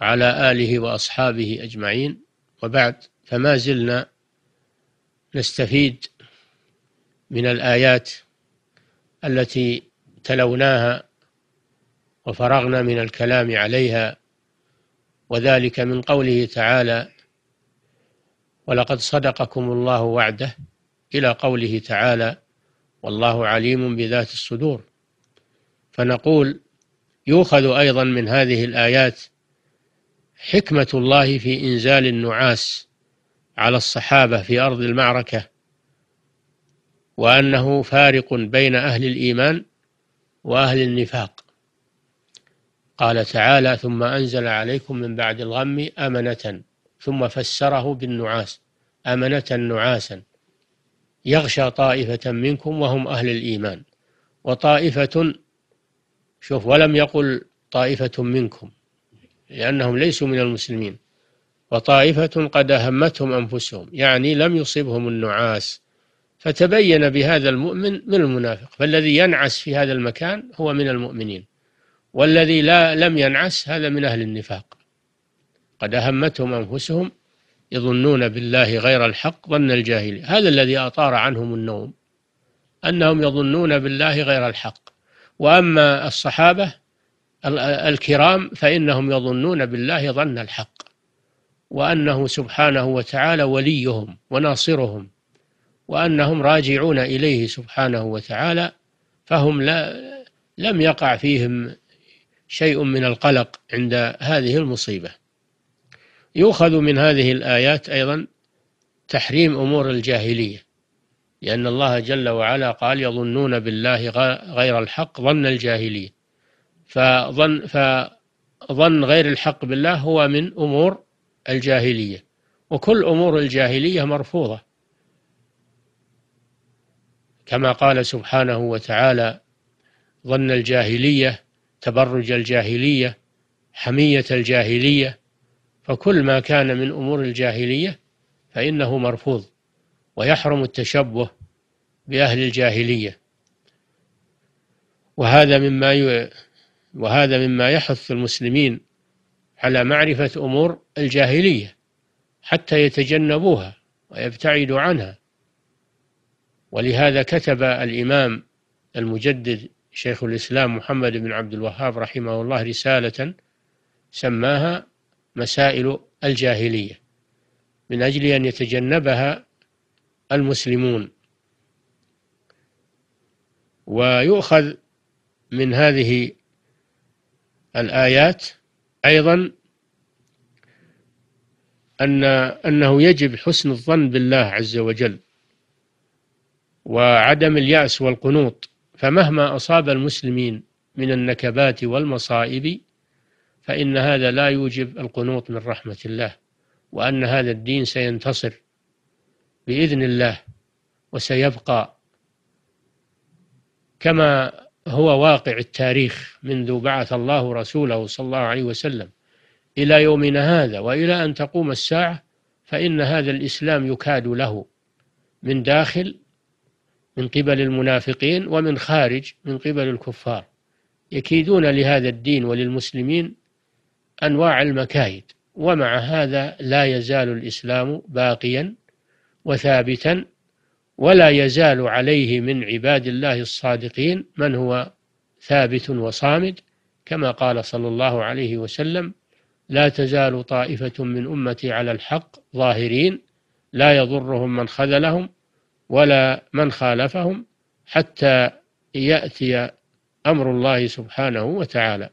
وعلى آله وأصحابه أجمعين وبعد فما زلنا نستفيد من الآيات التي تلوناها وفرغنا من الكلام عليها وذلك من قوله تعالى ولقد صدقكم الله وعده إلى قوله تعالى والله عليم بذات الصدور فنقول يؤخذ أيضا من هذه الآيات حكمة الله في إنزال النعاس على الصحابة في أرض المعركة وأنه فارق بين أهل الإيمان وأهل النفاق قال تعالى ثم أنزل عليكم من بعد الغم أمنة ثم فسره بالنعاس أمنة نعاسا يغشى طائفة منكم وهم أهل الإيمان وطائفة شوف ولم يقل طائفة منكم لأنهم ليسوا من المسلمين وطائفة قد أهمتهم أنفسهم يعني لم يصبهم النعاس فتبين بهذا المؤمن من المنافق فالذي ينعس في هذا المكان هو من المؤمنين والذي لا لم ينعس هذا من أهل النفاق قد أهمتهم أنفسهم يظنون بالله غير الحق ظن الجاهلية هذا الذي أطار عنهم النوم أنهم يظنون بالله غير الحق وأما الصحابة الكرام فإنهم يظنون بالله ظن الحق وأنه سبحانه وتعالى وليهم وناصرهم وأنهم راجعون إليه سبحانه وتعالى فهم لا لم يقع فيهم شيء من القلق عند هذه المصيبة يؤخذ من هذه الآيات أيضا تحريم أمور الجاهلية لأن الله جل وعلا قال يظنون بالله غير الحق ظن الجاهلية فظن فظن غير الحق بالله هو من أمور الجاهلية وكل أمور الجاهلية مرفوضة كما قال سبحانه وتعالى ظن الجاهلية تبرج الجاهلية حمية الجاهلية فكل ما كان من أمور الجاهلية فإنه مرفوض ويحرم التشبه بأهل الجاهلية وهذا مما وهذا مما يحث المسلمين على معرفة أمور الجاهلية حتى يتجنبوها ويبتعدوا عنها ولهذا كتب الإمام المجدد شيخ الإسلام محمد بن عبد الوهاب رحمه الله رسالة سماها مسائل الجاهلية من أجل أن يتجنبها المسلمون ويؤخذ من هذه الآيات أيضا أن أنه يجب حسن الظن بالله عز وجل وعدم اليأس والقنوط فمهما أصاب المسلمين من النكبات والمصائب فإن هذا لا يوجب القنوط من رحمة الله وأن هذا الدين سينتصر بإذن الله وسيبقى كما هو واقع التاريخ منذ بعث الله رسوله صلى الله عليه وسلم إلى يومنا هذا وإلى أن تقوم الساعة فإن هذا الإسلام يكاد له من داخل من قبل المنافقين ومن خارج من قبل الكفار يكيدون لهذا الدين وللمسلمين أنواع المكايد ومع هذا لا يزال الإسلام باقيا وثابتا ولا يزال عليه من عباد الله الصادقين من هو ثابت وصامد كما قال صلى الله عليه وسلم لا تزال طائفة من أمتي على الحق ظاهرين لا يضرهم من خذلهم ولا من خالفهم حتى يأتي أمر الله سبحانه وتعالى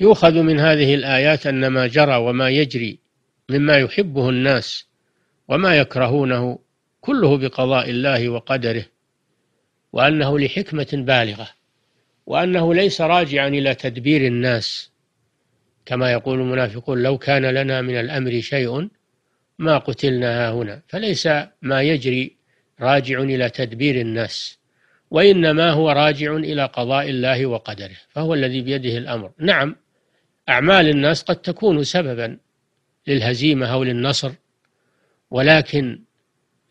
يؤخذ من هذه الآيات أن ما جرى وما يجري مما يحبه الناس وما يكرهونه كله بقضاء الله وقدره وأنه لحكمة بالغة وأنه ليس راجعا إلى تدبير الناس كما يقول المنافقون لو كان لنا من الأمر شيء ما قتلنا هنا فليس ما يجري راجع إلى تدبير الناس وإنما هو راجع إلى قضاء الله وقدره فهو الذي بيده الأمر نعم أعمال الناس قد تكون سببا للهزيمة أو للنصر ولكن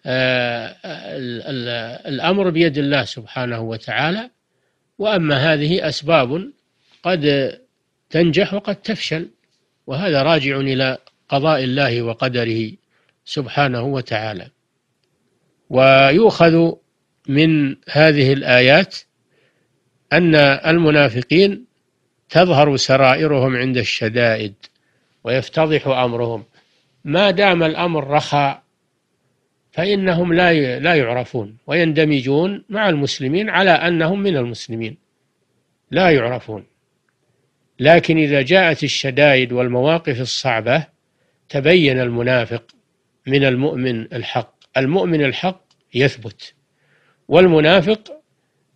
آه، الأمر بيد الله سبحانه وتعالى وأما هذه أسباب قد تنجح وقد تفشل وهذا راجع إلى قضاء الله وقدره سبحانه وتعالى ويؤخذ من هذه الآيات أن المنافقين تظهر سرائرهم عند الشدائد ويفتضح أمرهم ما دام الأمر رخاء فإنهم لا لا يعرفون ويندمجون مع المسلمين على أنهم من المسلمين لا يعرفون لكن إذا جاءت الشدائد والمواقف الصعبة تبين المنافق من المؤمن الحق المؤمن الحق يثبت والمنافق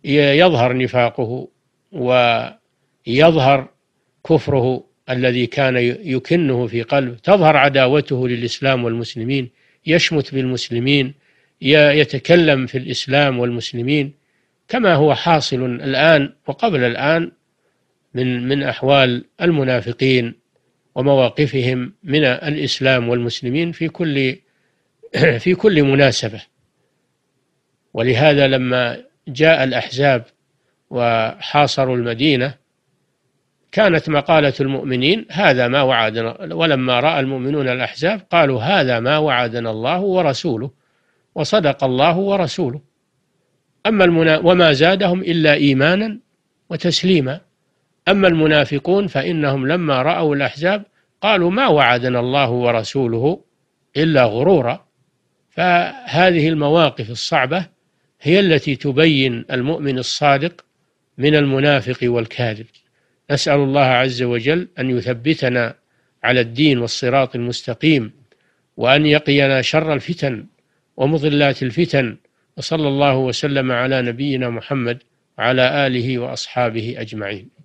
يظهر نفاقه ويظهر كفره الذي كان يكنه في قلبه تظهر عداوته للإسلام والمسلمين يشمت بالمسلمين يتكلم في الإسلام والمسلمين كما هو حاصل الآن وقبل الآن من من أحوال المنافقين ومواقفهم من الإسلام والمسلمين في كل في كل مناسبة ولهذا لما جاء الأحزاب وحاصروا المدينة كانت مقالة المؤمنين هذا ما وعدنا ولما رأى المؤمنون الأحزاب قالوا هذا ما وعدنا الله ورسوله وصدق الله ورسوله أما المنا وما زادهم إلا إيمانا وتسليما أما المنافقون فإنهم لما رأوا الأحزاب قالوا ما وعدنا الله ورسوله إلا غرورا فهذه المواقف الصعبة هي التي تبين المؤمن الصادق من المنافق والكاذب نسأل الله عز وجل أن يثبتنا على الدين والصراط المستقيم وأن يقينا شر الفتن ومضلات الفتن وصلى الله وسلم على نبينا محمد وعلى آله وأصحابه أجمعين